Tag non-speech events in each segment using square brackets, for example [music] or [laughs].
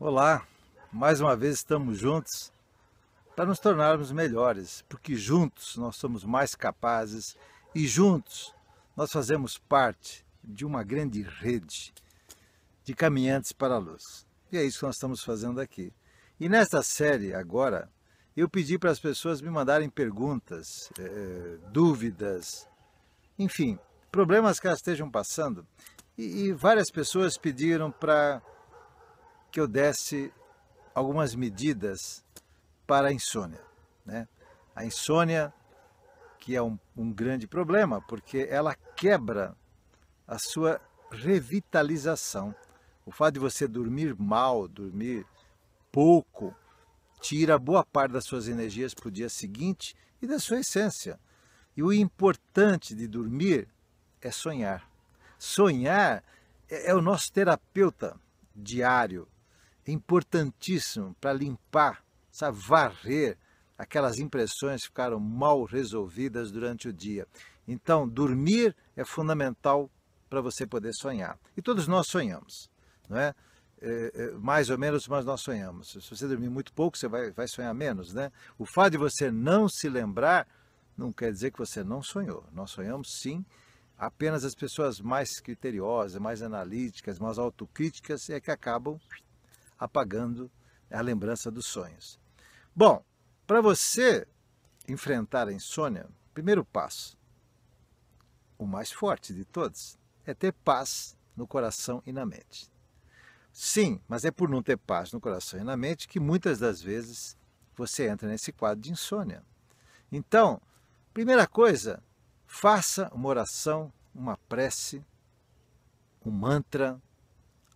Olá, mais uma vez estamos juntos para nos tornarmos melhores, porque juntos nós somos mais capazes e juntos nós fazemos parte de uma grande rede de caminhantes para a luz. E é isso que nós estamos fazendo aqui. E nesta série agora, eu pedi para as pessoas me mandarem perguntas, é, dúvidas, enfim, problemas que elas estejam passando. e, e várias pessoas pediram para que eu desse algumas medidas para a insônia. Né? A insônia, que é um, um grande problema, porque ela quebra a sua revitalização. O fato de você dormir mal, dormir pouco, tira boa parte das suas energias para o dia seguinte e da sua essência. E o importante de dormir é sonhar. Sonhar é, é o nosso terapeuta diário, importantíssimo para limpar, sabe, varrer aquelas impressões que ficaram mal resolvidas durante o dia. Então, dormir é fundamental para você poder sonhar. E todos nós sonhamos, não é? É, é, mais ou menos, mas nós sonhamos. Se você dormir muito pouco, você vai, vai sonhar menos, né? O fato de você não se lembrar não quer dizer que você não sonhou. Nós sonhamos sim, apenas as pessoas mais criteriosas, mais analíticas, mais autocríticas é que acabam apagando a lembrança dos sonhos. Bom, para você enfrentar a insônia, primeiro passo, o mais forte de todos, é ter paz no coração e na mente. Sim, mas é por não ter paz no coração e na mente que muitas das vezes você entra nesse quadro de insônia. Então, primeira coisa, faça uma oração, uma prece, um mantra,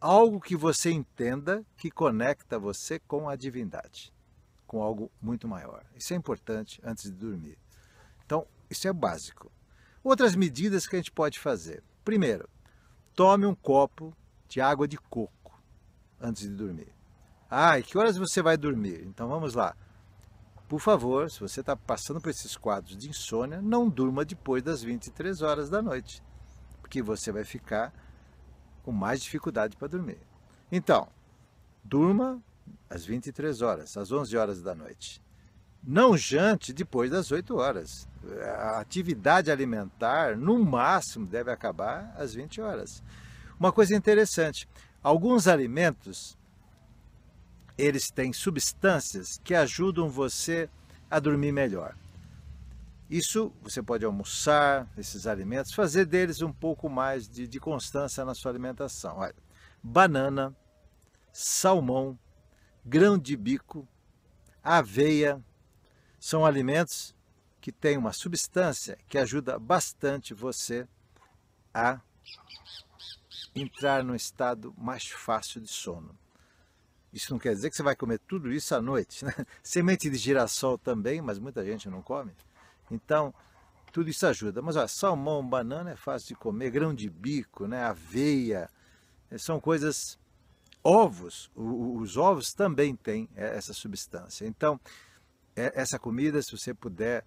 algo que você entenda que conecta você com a divindade, com algo muito maior. Isso é importante antes de dormir. Então, isso é básico. Outras medidas que a gente pode fazer. Primeiro, tome um copo de água de coco antes de dormir. Ah, e que horas você vai dormir? Então vamos lá. Por favor, se você está passando por esses quadros de insônia, não durma depois das 23 horas da noite, porque você vai ficar com mais dificuldade para dormir. Então, durma às 23 horas, às 11 horas da noite. Não jante depois das 8 horas. A atividade alimentar, no máximo, deve acabar às 20 horas. Uma coisa interessante, alguns alimentos, eles têm substâncias que ajudam você a dormir melhor. Isso você pode almoçar esses alimentos, fazer deles um pouco mais de, de constância na sua alimentação. Olha, banana, salmão, grão de bico, aveia, são alimentos que têm uma substância que ajuda bastante você a entrar num estado mais fácil de sono. Isso não quer dizer que você vai comer tudo isso à noite, né? [laughs] Semente de girassol também, mas muita gente não come. Então, tudo isso ajuda. Mas olha, salmão, banana é fácil de comer, grão de bico, né? aveia, eh, são coisas. Ovos, os ovos também têm eh, essa substância. Então, eh, essa comida, se você puder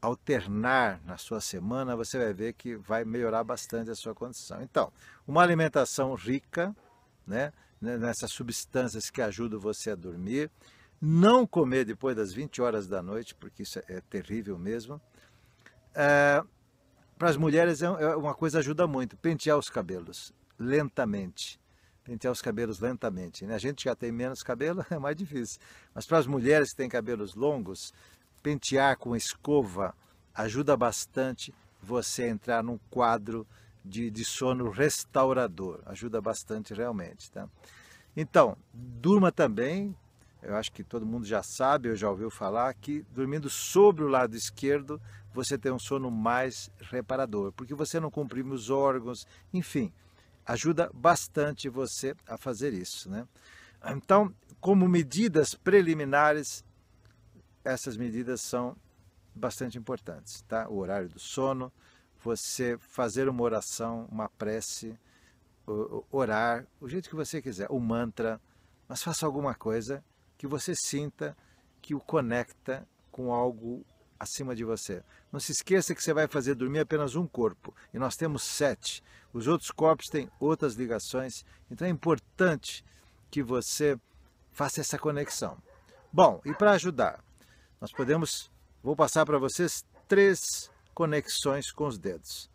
alternar na sua semana, você vai ver que vai melhorar bastante a sua condição. Então, uma alimentação rica, né, né nessas substâncias que ajudam você a dormir, não comer depois das 20 horas da noite, porque isso é, é terrível mesmo. É, Para as mulheres, é, é uma coisa ajuda muito: pentear os cabelos lentamente pentear os cabelos lentamente. Né? A gente já tem menos cabelo, [laughs] é mais difícil. Mas para as mulheres que têm cabelos longos, pentear com escova ajuda bastante você a entrar num quadro de, de sono restaurador. Ajuda bastante realmente. Tá? Então, durma também eu acho que todo mundo já sabe ou já ouviu falar, que dormindo sobre o lado esquerdo você tem um sono mais reparador, porque você não comprime os órgãos, enfim, ajuda bastante você a fazer isso. Né? Então, como medidas preliminares, essas medidas são bastante importantes, tá? O horário do sono, você fazer uma oração, uma prece, orar, o jeito que você quiser, o mantra, mas faça alguma coisa que você sinta que o conecta com algo acima de você. Não se esqueça que você vai fazer dormir apenas um corpo e nós temos sete. Os outros corpos têm outras ligações, então é importante que você faça essa conexão. Bom, e para ajudar, nós podemos, vou passar para vocês três conexões com os dedos.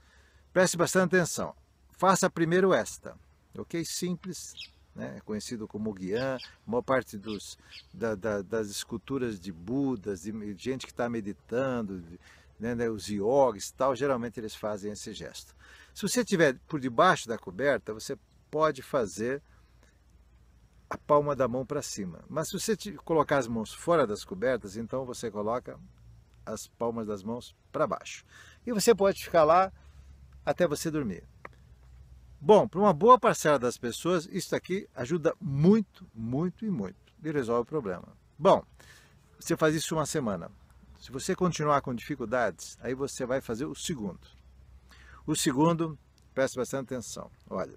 Preste bastante atenção. Faça primeiro esta, ok? Simples, né? conhecido como Guian, uma parte dos, da, da, das esculturas de Budas, de gente que está meditando, né, né, os iogues tal, geralmente eles fazem esse gesto. Se você estiver por debaixo da coberta, você pode fazer a palma da mão para cima. Mas se você colocar as mãos fora das cobertas, então você coloca as palmas das mãos para baixo. E você pode ficar lá até você dormir. Bom, para uma boa parcela das pessoas, isso aqui ajuda muito, muito e muito e resolve o problema. Bom, você faz isso uma semana. Se você continuar com dificuldades, aí você vai fazer o segundo. O segundo, preste bastante atenção. Olha,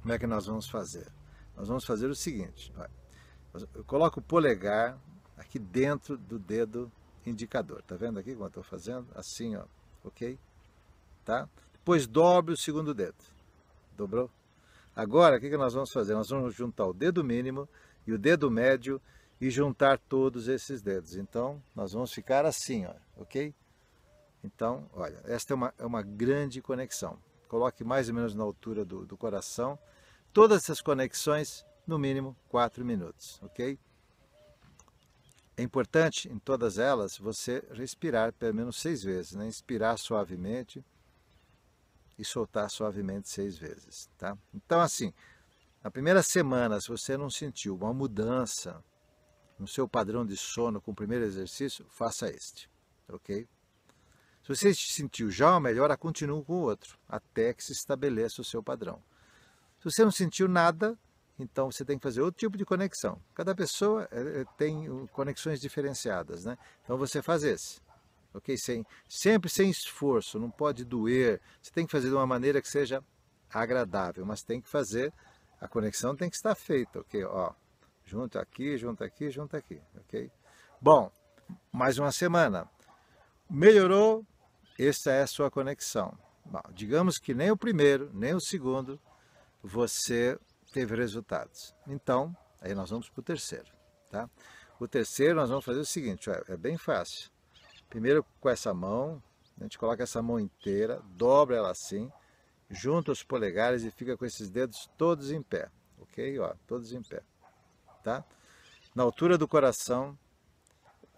como é que nós vamos fazer? Nós vamos fazer o seguinte. Olha, eu coloco o polegar aqui dentro do dedo indicador. Tá vendo aqui como eu estou fazendo? Assim, ó, ok? Tá? Depois dobre o segundo dedo. Dobrou? Agora, o que, que nós vamos fazer? Nós vamos juntar o dedo mínimo e o dedo médio e juntar todos esses dedos. Então, nós vamos ficar assim, ó, ok? Então, olha, esta é uma, é uma grande conexão. Coloque mais ou menos na altura do, do coração. Todas essas conexões, no mínimo, 4 minutos, ok? É importante, em todas elas, você respirar pelo menos seis vezes, né? Inspirar suavemente, e soltar suavemente seis vezes, tá? Então, assim, na primeira semana, se você não sentiu uma mudança no seu padrão de sono com o primeiro exercício, faça este, ok? Se você sentiu já uma melhora, continue com o outro, até que se estabeleça o seu padrão. Se você não sentiu nada, então você tem que fazer outro tipo de conexão. Cada pessoa eh, eh, tem eh, conexões diferenciadas, né? Então você faz esse ok? Sem, sempre sem esforço, não pode doer. Você tem que fazer de uma maneira que seja agradável, mas tem que fazer, a conexão tem que estar feita, ok? Ó, junto aqui, junto aqui, junto aqui, ok? Bom, mais uma semana. Melhorou? Essa é a sua conexão. Bom, digamos que nem o primeiro, nem o segundo, você teve resultados. Então, aí nós vamos para o terceiro, tá? O terceiro nós vamos fazer o seguinte, ó, é bem fácil. Primeiro com essa mão, a gente coloca essa mão inteira, dobra ela assim, junta os polegares e fica com esses dedos todos em pé, ok? Ó, todos em pé, tá? Na altura do coração,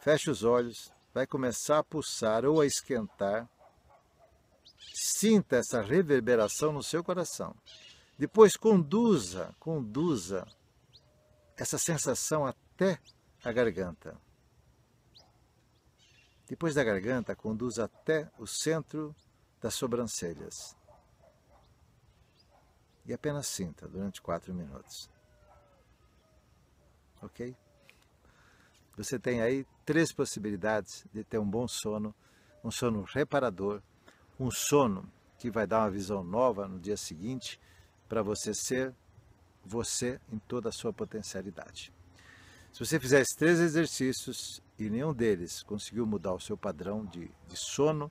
fecha os olhos, vai começar a pulsar ou a esquentar. Sinta essa reverberação no seu coração. Depois conduza, conduza essa sensação até a garganta. Depois da garganta, conduz até o centro das sobrancelhas. E apenas sinta durante quatro minutos. Ok? Você tem aí três possibilidades de ter um bom sono, um sono reparador, um sono que vai dar uma visão nova no dia seguinte para você ser você em toda a sua potencialidade. Se você fizer esses três exercícios e nenhum deles conseguiu mudar o seu padrão de, de sono,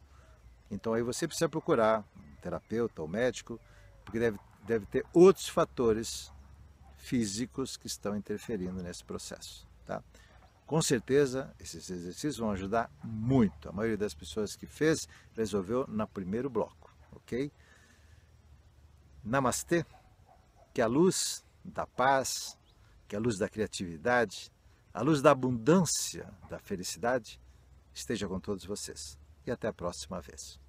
então aí você precisa procurar um terapeuta ou médico, porque deve, deve ter outros fatores físicos que estão interferindo nesse processo. Tá? Com certeza, esses exercícios vão ajudar muito. A maioria das pessoas que fez resolveu no primeiro bloco, ok? Namastê, que a luz da paz, que a luz da criatividade, a luz da abundância, da felicidade, esteja com todos vocês. E até a próxima vez.